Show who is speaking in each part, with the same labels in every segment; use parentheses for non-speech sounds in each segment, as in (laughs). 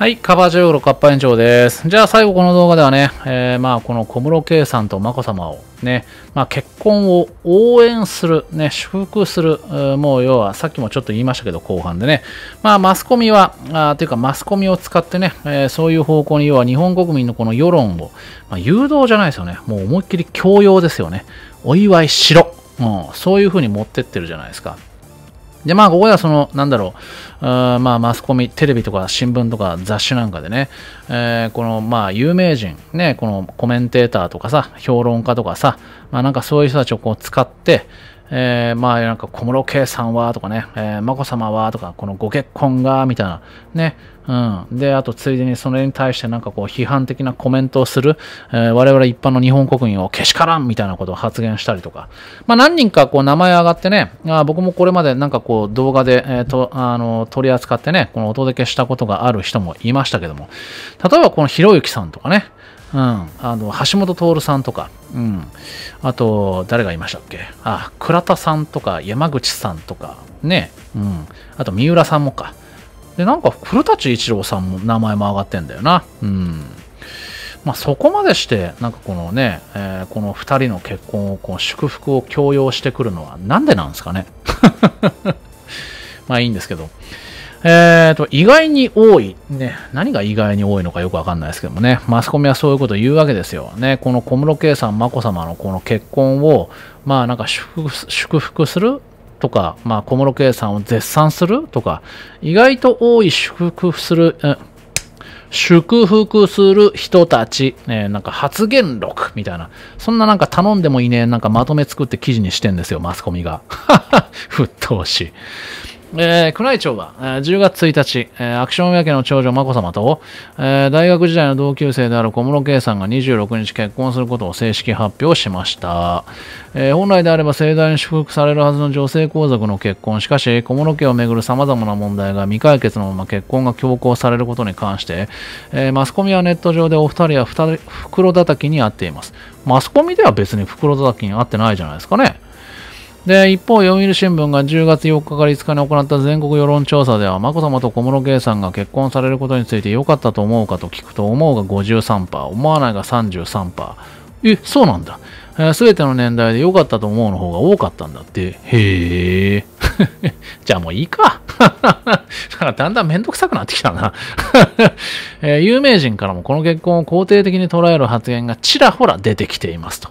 Speaker 1: はい、カバー1 6カッパ園長です。じゃあ最後この動画ではね、えー、まあこの小室圭さんと眞子さまをね、まあ結婚を応援する、ね、祝福する、もう要はさっきもちょっと言いましたけど後半でね、まあマスコミは、あというかマスコミを使ってね、えー、そういう方向に要は日本国民のこの世論を、まあ、誘導じゃないですよね、もう思いっきり強要ですよね、お祝いしろ、うん、そういうふうに持ってってるじゃないですか。で、まあ、ここではその、なんだろう、あまあ、マスコミ、テレビとか新聞とか雑誌なんかでね、えー、この、まあ、有名人、ね、このコメンテーターとかさ、評論家とかさ、まあ、なんかそういう人たちをこう使って、えー、まあなんか小室圭さんはとかね、えー、眞子さまはとか、このご結婚がみたいな、ね、うん。で、あとついでにそれに対してなんかこう批判的なコメントをする、えー、我々一般の日本国民をけしからんみたいなことを発言したりとか、まあ何人かこう名前上がってね、あ僕もこれまでなんかこう動画で、えー、とあの取り扱ってね、このお届けしたことがある人もいましたけども、例えばこのひろゆきさんとかね、うん、あの橋本徹さんとか、うん、あと誰がいましたっけあ倉田さんとか山口さんとかね、うん、あと三浦さんもかでなんか古舘一郎さんも名前も上がってんだよなうんまあ、そこまでしてなんかこのね、えー、この2人の結婚をこう祝福を強要してくるのはなんでなんですかね (laughs) まあいいんですけどえーと、意外に多い。ね、何が意外に多いのかよくわかんないですけどもね、マスコミはそういうこと言うわけですよ。ね、この小室圭さん、眞子さまのこの結婚を、まあなんか祝福するとか、まあ小室圭さんを絶賛するとか、意外と多い祝福する、祝福する人たち、えー、なんか発言録みたいな、そんななんか頼んでもいいね、なんかまとめ作って記事にしてんですよ、マスコミが。沸 (laughs) 騰しえー、宮内庁は、えー、10月1日、えー、アクション家の長女眞子さまと、えー、大学時代の同級生である小室圭さんが26日結婚することを正式発表しました、えー、本来であれば盛大に祝福されるはずの女性皇族の結婚しかし小室家をめぐるさまざまな問題が未解決のまま結婚が強行されることに関して、えー、マスコミやネット上でお二人は袋叩きにあっていますマスコミでは別に袋叩きにあってないじゃないですかねで、一方、読売新聞が10月4日から5日に行った全国世論調査では、眞子さまと小室圭さんが結婚されることについて良かったと思うかと聞くと、思うが53%、思わないが33%。え、そうなんだ。す、え、べ、ー、ての年代で良かったと思うの方が多かったんだって。へえ。(laughs) じゃあもういいか。だ (laughs) だんだんめんどくさくなってきたな、(laughs) えー、有名人からもこの結婚を肯定的に捉える発言がちらほら出てきていますと。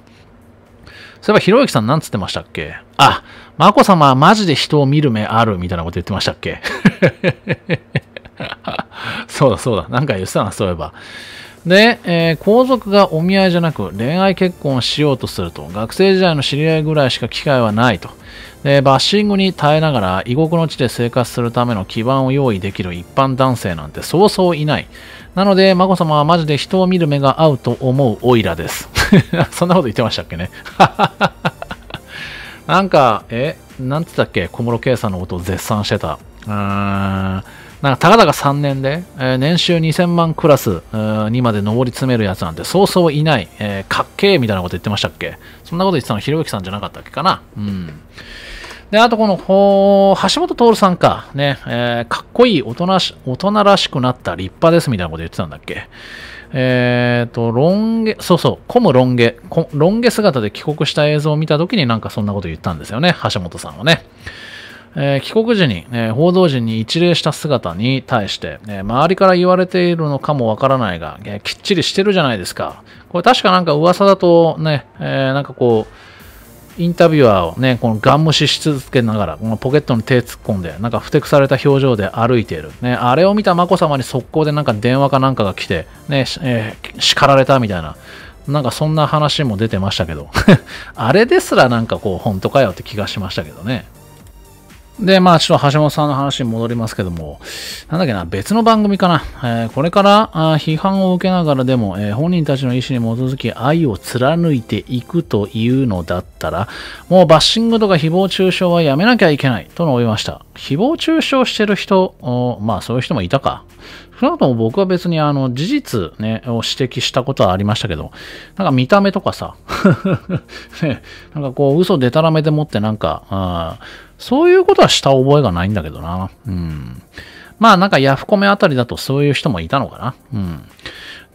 Speaker 1: そういえば、ひろゆきさんなんつってましたっけあ、まこ様はマジで人を見る目あるみたいなこと言ってましたっけ (laughs) そうだそうだ。なんか言ってたな、そういえば。で、えー、皇族がお見合いじゃなく恋愛結婚をしようとすると、学生時代の知り合いぐらいしか機会はないと。で、バッシングに耐えながら異国の地で生活するための基盤を用意できる一般男性なんてそうそういない。なので、眞子さまはマジで人を見る目が合うと思うオイラです。(laughs) そんなこと言ってましたっけね。(laughs) なんか、え、なんつったっけ小室圭さんのことを絶賛してた。うーん。なんか、たかだか3年で、えー、年収2000万クラスにまで上り詰めるやつなんてそうそういない。えー、かっけーみたいなこと言ってましたっけそんなこと言ってたのひろゆきさんじゃなかったっけかなうん。で、あとこの、橋本徹さんか。ね、えー、かっこいい、大人し、大人らしくなった立派ですみたいなこと言ってたんだっけえっ、ー、と、ロン毛、そうそう、コムロン毛、ロン毛姿で帰国した映像を見た時になんかそんなこと言ったんですよね、橋本さんはね。えー、帰国時に、えー、報道陣に一礼した姿に対して、えー、周りから言われているのかもわからないが、えきっちりしてるじゃないですか。これ確かなんか噂だとね、えなんかこう、インタビュアーをね、このガン無視し続けながら、このポケットに手突っ込んで、なんかふてくされた表情で歩いている。ね、あれを見た眞子さまに速攻でなんか電話かなんかが来て、ね、えー、叱られたみたいな。なんかそんな話も出てましたけど (laughs) あれですらなんかこう、本当かよって気がしましたけどね。で、まあ、ちょっと橋本さんの話に戻りますけども、なんだっけな、別の番組かな。えー、これからあ批判を受けながらでも、えー、本人たちの意思に基づき愛を貫いていくというのだったら、もうバッシングとか誹謗中傷はやめなきゃいけないと述べました。誹謗中傷してる人、まあ、そういう人もいたか。その後も僕は別にあの事実、ね、を指摘したことはありましたけど、なんか見た目とかさ、(laughs) ね、なんかこう嘘でたらめでもってなんか、そういうことはした覚えがないんだけどな。うん。まあなんかヤフコメあたりだとそういう人もいたのかな。うん。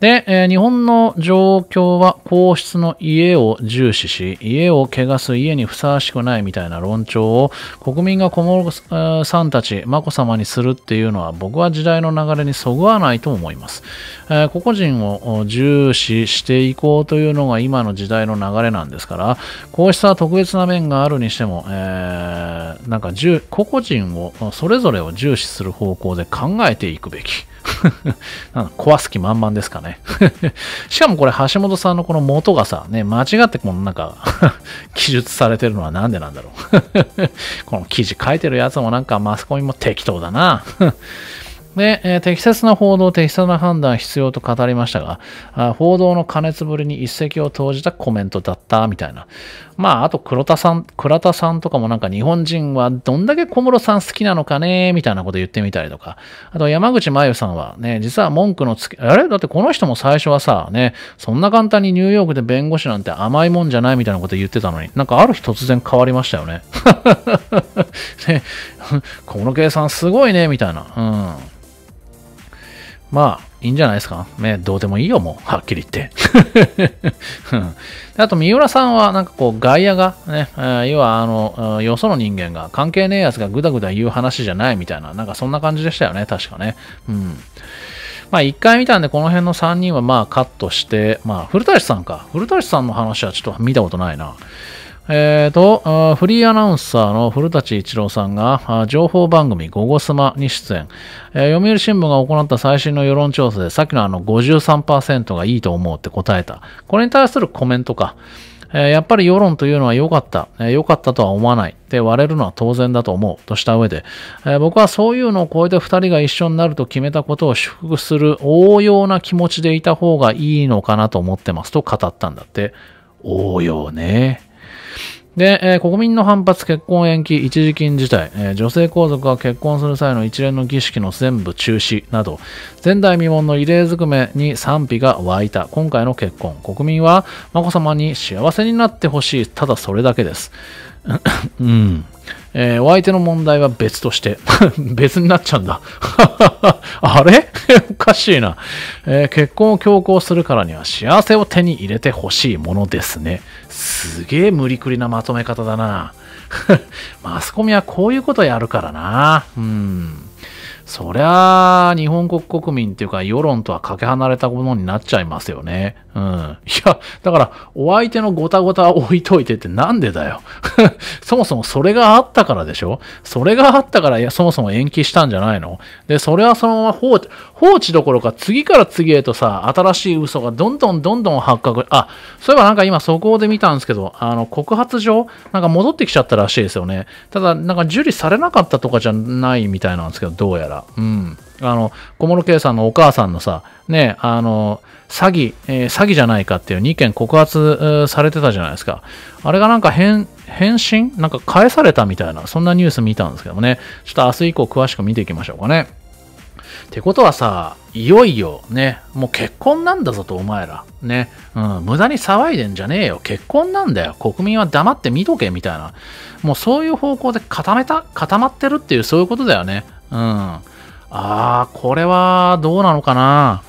Speaker 1: で、えー、日本の状況は皇室の家を重視し、家を汚す家にふさわしくないみたいな論調を国民が小室さんたち、眞子さまにするっていうのは僕は時代の流れにそぐわないと思います。えー、個々人を重視していこうというのが今の時代の流れなんですから、皇室は特別な面があるにしても、えー、なんか個々人を、それぞれを重視する方向で考えていくべき。壊す気満々ですかね (laughs) しかもこれ、橋本さんのこの元がさ、ね、間違ってこのなんか (laughs) 記述されてるのはなんでなんだろう (laughs) この記事書いてるやつもなんかマスコミも適当だな。で、えー、適切な報道、適切な判断必要と語りましたが、あ報道の過熱ぶりに一石を投じたコメントだった、みたいな。まあ、あと黒田さん、倉田さんとかもなんか日本人はどんだけ小室さん好きなのかね、みたいなこと言ってみたりとか。あと山口真由さんはね、実は文句のつけ、あれだってこの人も最初はさ、ね、そんな簡単にニューヨークで弁護士なんて甘いもんじゃないみたいなこと言ってたのに、なんかある日突然変わりましたよね。(laughs) ね小室圭さんすごいね、みたいな。うん。まあ、いいんじゃないですかね、どうでもいいよ、もう、はっきり言って。(laughs) あと、三浦さんは、なんかこう、外野がね、要は、あの、よその人間が、関係ねえやつがぐだぐだ言う話じゃないみたいな、なんかそんな感じでしたよね、確かね。うん。まあ、1回見たんで、この辺の3人はまあカットして、まあ、古舘さんか。古舘さんの話はちょっと見たことないな。えーと、フリーアナウンサーの古舘一郎さんが、情報番組ゴゴスマに出演、えー、読売新聞が行った最新の世論調査で、さっきのあの53%がいいと思うって答えた。これに対するコメントか。えー、やっぱり世論というのは良かった。良、えー、かったとは思わない。で、割れるのは当然だと思う。とした上で、えー、僕はそういうのを超えて二人が一緒になると決めたことを祝福する応用な気持ちでいた方がいいのかなと思ってますと語ったんだって。応用ね。で、えー、国民の反発、結婚延期、一時金自体、えー、女性皇族が結婚する際の一連の儀式の全部中止など、前代未聞の異例ずくめに賛否が湧いた今回の結婚。国民は、眞子さまに幸せになってほしい、ただそれだけです。(clears throat) うん。えー、お相手の問題は別として。(laughs) 別になっちゃうんだ。(laughs) あれ (laughs) おかしいな、えー、結婚を強行するからには幸せを手に入れてほしいものですね。すげえ無理くりなまとめ方だな。(laughs) マスコミはこういうことやるからな。うん。そりゃあ、日本国国民っていうか、世論とはかけ離れたものになっちゃいますよね。うん。いや、だから、お相手のごたごた置いといてってなんでだよ。(laughs) そもそもそれがあったからでしょそれがあったから、いや、そもそも延期したんじゃないので、それはそのまま放置、放置どころか、次から次へとさ、新しい嘘がどんどんどんどん発覚、あ、そういえばなんか今速報で見たんですけど、あの、告発状なんか戻ってきちゃったらしいですよね。ただ、なんか受理されなかったとかじゃないみたいなんですけど、どうやら。。うん。あの、小室圭さんのお母さんのさ、ね、あの、詐欺、えー、詐欺じゃないかっていう2件告発されてたじゃないですか。あれがなんか返、返信なんか返されたみたいな、そんなニュース見たんですけどもね。ちょっと明日以降詳しく見ていきましょうかね。ってことはさ、いよいよね、もう結婚なんだぞとお前ら。ね、うん、無駄に騒いでんじゃねえよ。結婚なんだよ。国民は黙って見とけみたいな。もうそういう方向で固めた、固まってるっていうそういうことだよね。うん。ああ、これはどうなのかな。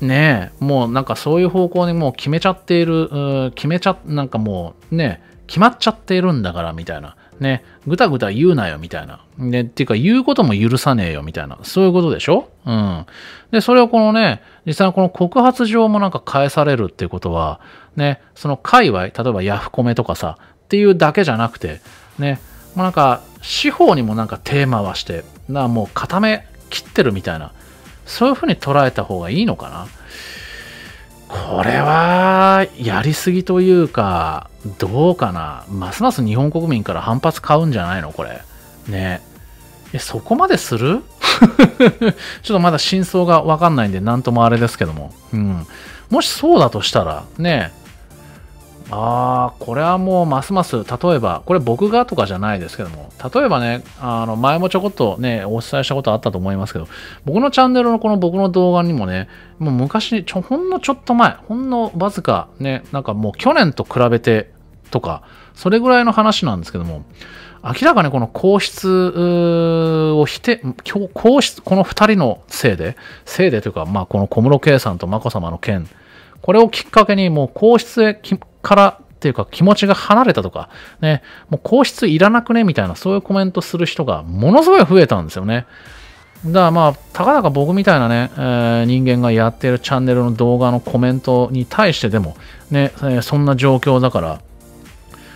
Speaker 1: ねえ、もうなんかそういう方向にもう決めちゃっている、決めちゃ、なんかもうね、決まっちゃっているんだからみたいな。ね、ぐたぐた言うなよみたいな。ね、っていうか言うことも許さねえよみたいな。そういうことでしょうん。で、それをこのね、実際この告発状もなんか返されるっていうことは、ね、その界隈、例えばヤフコメとかさ、っていうだけじゃなくて、ね、まなんか司法にもなんかテーマはしてなもう固め切ってるみたいなそういうふうに捉えた方がいいのかなこれはやりすぎというかどうかなますます日本国民から反発買うんじゃないのこれねえそこまでする (laughs) ちょっとまだ真相がわかんないんで何ともあれですけども、うん、もしそうだとしたらねああ、これはもうますます、例えば、これ僕がとかじゃないですけども、例えばね、あの、前もちょこっとね、お伝えしたことあったと思いますけど、僕のチャンネルのこの僕の動画にもね、もう昔、ちょ、ほんのちょっと前、ほんのわずかね、なんかもう去年と比べてとか、それぐらいの話なんですけども、明らかにこの皇室を否定、皇室、この二人のせいで、せいでというか、まあこの小室圭さんと眞子さまの件、これをきっかけにもう皇室へからっていうか気持ちが離れたとか、ね、もう皇室いらなくねみたいなそういうコメントする人がものすごい増えたんですよね。だからまあ、たかだか僕みたいなね、えー、人間がやってるチャンネルの動画のコメントに対してでも、ね、えー、そんな状況だから、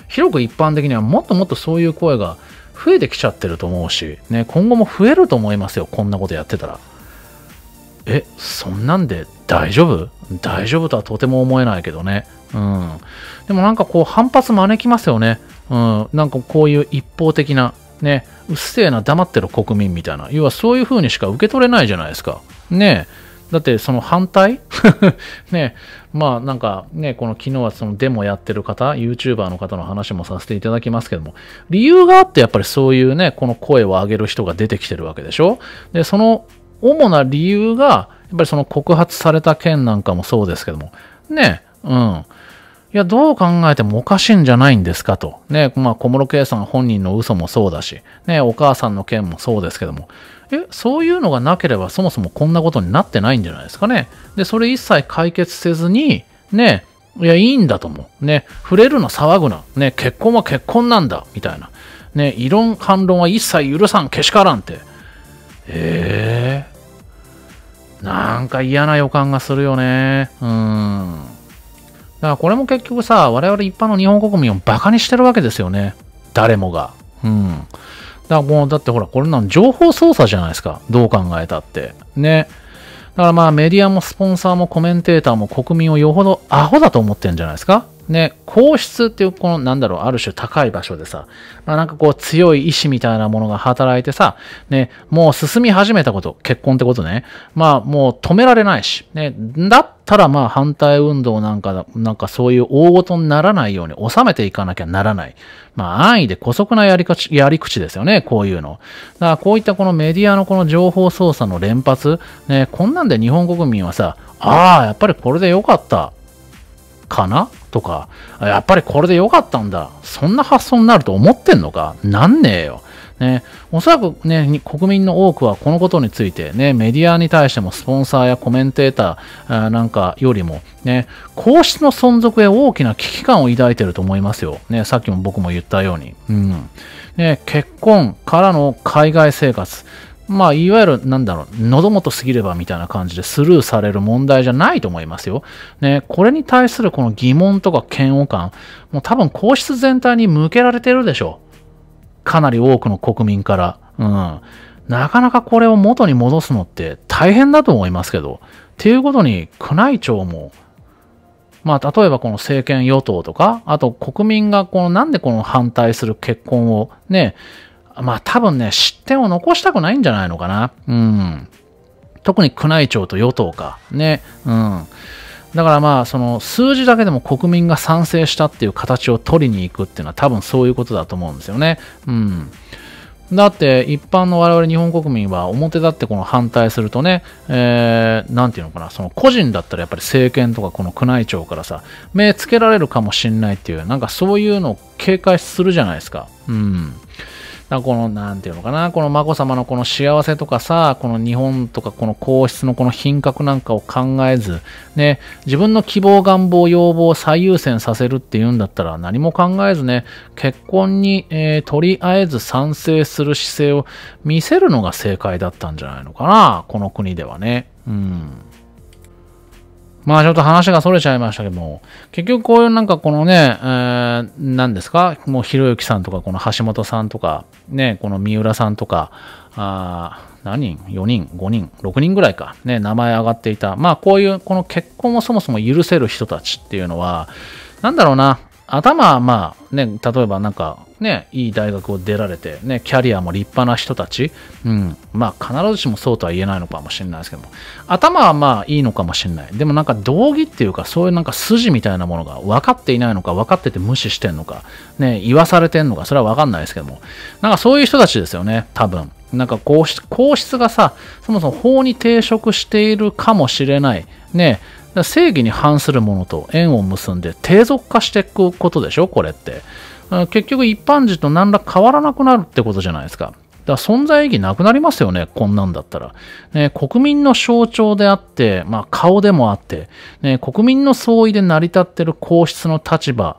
Speaker 1: 広く一般的にはもっともっとそういう声が増えてきちゃってると思うし、ね、今後も増えると思いますよ、こんなことやってたら。えそんなんで大丈夫大丈夫とはとても思えないけどね。うん。でもなんかこう反発招きますよね。うん。なんかこういう一方的な、ね、うっせえな黙ってる国民みたいな。要はそういう風にしか受け取れないじゃないですか。ねえ。だってその反対 (laughs) ねまあなんかね、この昨日はそのデモやってる方、YouTuber の方の話もさせていただきますけども、理由があってやっぱりそういうね、この声を上げる人が出てきてるわけでしょで、その主な理由が、やっぱりその告発された件なんかもそうですけども、ね、うん。いや、どう考えてもおかしいんじゃないんですかと。ね、まあ、小室圭さん本人の嘘もそうだし、ね、お母さんの件もそうですけども、え、そういうのがなければそもそもこんなことになってないんじゃないですかね。で、それ一切解決せずに、ね、いや、いいんだと思う。ね、触れるな、騒ぐな。ね、結婚は結婚なんだ、みたいな。ね、異論、反論は一切許さん、けしからんって。ええーなんか嫌な予感がするよね。うん。だからこれも結局さ、我々一般の日本国民をバカにしてるわけですよね。誰もが。うん。だからもう、だってほら、これなん情報操作じゃないですか。どう考えたって。ね。だからまあメディアもスポンサーもコメンテーターも国民をよほどアホだと思ってんじゃないですかね、皇室っていう、この、なんだろう、ある種高い場所でさ、まあ、なんかこう、強い意志みたいなものが働いてさ、ね、もう進み始めたこと、結婚ってことね、まあ、もう止められないし、ね、だったらまあ、反対運動なんか、なんかそういう大事にならないように収めていかなきゃならない。まあ、安易で姑息なやり口、やり口ですよね、こういうの。だから、こういったこのメディアのこの情報操作の連発、ね、こんなんで日本国民はさ、ああ、やっぱりこれでよかった、かなとか、やっぱりこれで良かったんだ。そんな発想になると思ってんのかなんねえよ。ね、おそらくね、国民の多くはこのことについてね、メディアに対してもスポンサーやコメンテーターなんかよりもね、皇室の存続へ大きな危機感を抱いてると思いますよ。ね、さっきも僕も言ったように。うん。ね、結婚からの海外生活。まあ、いわゆる、なんだろう、喉元すぎればみたいな感じでスルーされる問題じゃないと思いますよ。ね、これに対するこの疑問とか嫌悪感、もう多分皇室全体に向けられてるでしょう。かなり多くの国民から。うん。なかなかこれを元に戻すのって大変だと思いますけど。っていうことに、宮内庁も、まあ、例えばこの政権与党とか、あと国民がこのなんでこの反対する結婚をね、まあ多分ね、失点を残したくないんじゃないのかな。うん。特に宮内庁と与党か。ね。うん。だからまあ、その数字だけでも国民が賛成したっていう形を取りに行くっていうのは多分そういうことだと思うんですよね。うん。だって一般の我々日本国民は表立ってこの反対するとね、えー、なんていうのかな、その個人だったらやっぱり政権とかこの宮内庁からさ、目つけられるかもしんないっていう、なんかそういうのを警戒するじゃないですか。うん。だこの、なんていうのかな、この眞子さまのこの幸せとかさ、この日本とかこの皇室のこの品格なんかを考えず、ね、自分の希望、願望、要望を最優先させるっていうんだったら何も考えずね、結婚に、えー、とりあえず賛成する姿勢を見せるのが正解だったんじゃないのかな、この国ではね。うん。まあちょっと話が逸れちゃいましたけども、結局こういうなんかこのね、えー、何ですか、もうひろゆきさんとか、この橋本さんとか、ね、この三浦さんとか、あ何人 ?4 人、5人、6人ぐらいか、ね、名前上がっていた、まあこういう、この結婚をそもそも許せる人たちっていうのは、なんだろうな、頭はまあね、例えばなんかね、いい大学を出られて、ね、キャリアも立派な人たち、うん、まあ必ずしもそうとは言えないのかもしれないですけども、頭はまあいいのかもしれない。でもなんか道義っていうか、そういうなんか筋みたいなものが分かっていないのか、分かってて無視してんのか、ね、言わされてんのか、それは分かんないですけども、なんかそういう人たちですよね、多分。なんか皇室、皇室がさ、そもそも法に抵触しているかもしれない、ね、正義に反するものと縁を結んで低俗化していくことでしょこれって結局一般人と何ら変わらなくなるってことじゃないですかだから存在意義なくなりますよね、こんなんだったら。ね、国民の象徴であって、まあ顔でもあって、ね、国民の総意で成り立ってる皇室の立場、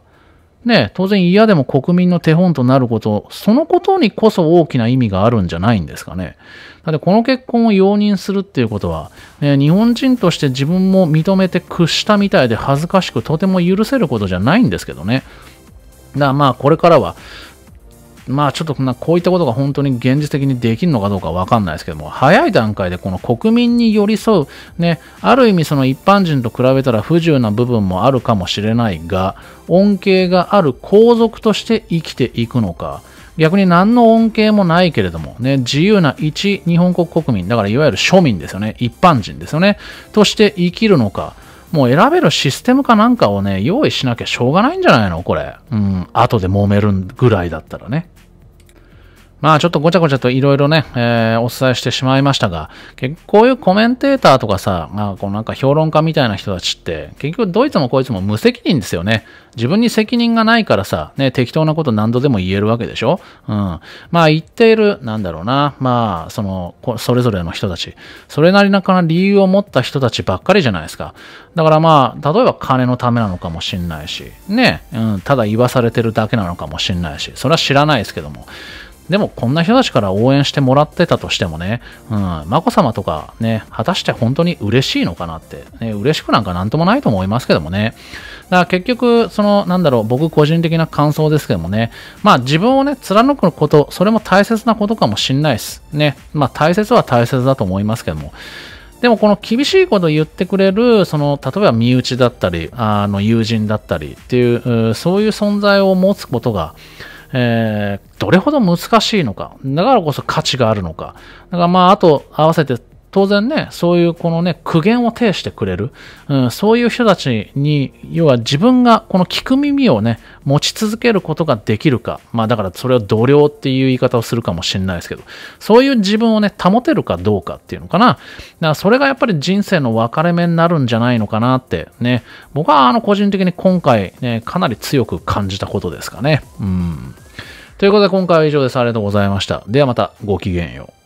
Speaker 1: ね、当然嫌でも国民の手本となること、そのことにこそ大きな意味があるんじゃないんですかね。だってこの結婚を容認するっていうことは、ね、日本人として自分も認めて屈したみたいで恥ずかしくとても許せることじゃないんですけどね。だからまあこれからはまあちょっとなこういったことが本当に現実的にできるのかどうかわかんないですけども、早い段階でこの国民に寄り添う、ね、ある意味その一般人と比べたら不自由な部分もあるかもしれないが、恩恵がある皇族として生きていくのか、逆に何の恩恵もないけれども、ね、自由な一日本国国民、だからいわゆる庶民ですよね、一般人ですよね、として生きるのか、もう選べるシステムかなんかをね、用意しなきゃしょうがないんじゃないのこれ。うん、後で揉めるぐらいだったらね。まあちょっとごちゃごちゃといろいろね、えー、お伝えしてしまいましたが、結構こういうコメンテーターとかさ、まあ、こうなんか評論家みたいな人たちって、結局どいつもこいつも無責任ですよね。自分に責任がないからさ、ね、適当なこと何度でも言えるわけでしょうん。まあ言っている、なんだろうな、まあその、それぞれの人たち、それなりなかな理由を持った人たちばっかりじゃないですか。だからまあ、例えば金のためなのかもしんないし、ね、うん、ただ言わされてるだけなのかもしんないし、それは知らないですけども。でもこんな人たちから応援してもらってたとしてもね、うん、眞子さまとかね、果たして本当に嬉しいのかなって、ね、嬉しくなんかなんともないと思いますけどもね。だから結局、その、なんだろう、僕個人的な感想ですけどもね、まあ自分をね、貫くこと、それも大切なことかもしんないです。ね、まあ大切は大切だと思いますけども。でもこの厳しいことを言ってくれる、その、例えば身内だったり、あの、友人だったりっていう、そういう存在を持つことが、えー、どれほど難しいのか。だからこそ価値があるのか。だからまあ、あと合わせて当然ね、そういうこのね、苦言を呈してくれる、うん、そういう人たちに、要は自分がこの聞く耳をね、持ち続けることができるか、まあだからそれを度量っていう言い方をするかもしれないですけど、そういう自分をね、保てるかどうかっていうのかな。だからそれがやっぱり人生の分かれ目になるんじゃないのかなってね、僕はあの個人的に今回ね、かなり強く感じたことですかね。うん。ということで今回は以上です。ありがとうございました。ではまたごきげんよう。